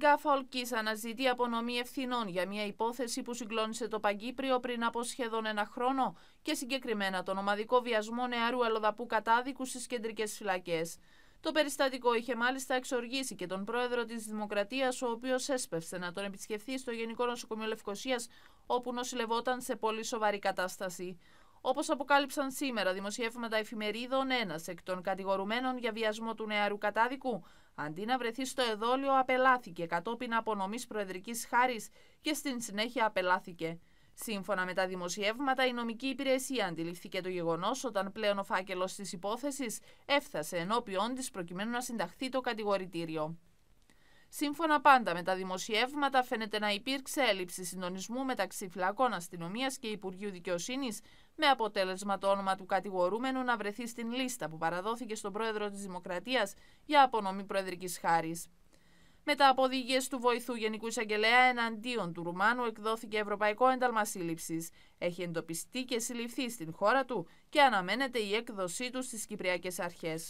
Γκάφα Ολκής αναζητεί απονομή ευθυνών για μια υπόθεση που συγκλώνησε το Παγκύπριο πριν από σχεδόν ένα χρόνο και συγκεκριμένα τον ομαδικό βιασμό νεαρού αλλοδαπού κατάδικου στις κεντρικές φυλακές. Το περιστατικό είχε μάλιστα εξοργήσει και τον πρόεδρο της Δημοκρατίας, ο οποίος έσπευσε να τον επισκεφθεί στο Γενικό Νοσοκομείο Λευκοσίας, όπου νοσηλευόταν σε πολύ σοβαρή κατάσταση. Όπως αποκάλυψαν σήμερα δημοσιεύματα εφημερίδων, ένας εκ των κατηγορουμένων για βιασμό του νεαρού κατάδικου, αντί να βρεθεί στο εδόλιο, απελάθηκε κατόπιν απονομής προεδρικής χάρης και στην συνέχεια απελάθηκε. Σύμφωνα με τα δημοσιεύματα, η νομική υπηρεσία αντιληφθήκε το γεγονός όταν πλέον ο φάκελος της υπόθεσης έφτασε ενώπιον της προκειμένου να συνταχθεί το κατηγορητήριο. Σύμφωνα πάντα με τα δημοσιεύματα, φαίνεται να υπήρξε έλλειψη συντονισμού μεταξύ φυλακών αστυνομίας και Υπουργείου Δικαιοσύνης, με αποτέλεσμα το όνομα του κατηγορούμενου να βρεθεί στην λίστα που παραδόθηκε στον πρόεδρο της Δημοκρατίας για απονομή προεδρικής χάρης. Με τα οδηγίες του βοηθού Γενικού Εισαγγελέα εναντίον του Ρουμάνου, εκδόθηκε Ευρωπαϊκό Ένταλμα Σύλληψης. Έχει εντοπιστεί και συλληφθεί στην χώρα του και αναμένεται η έκδοσή του στις Κυπριακές Αρχές.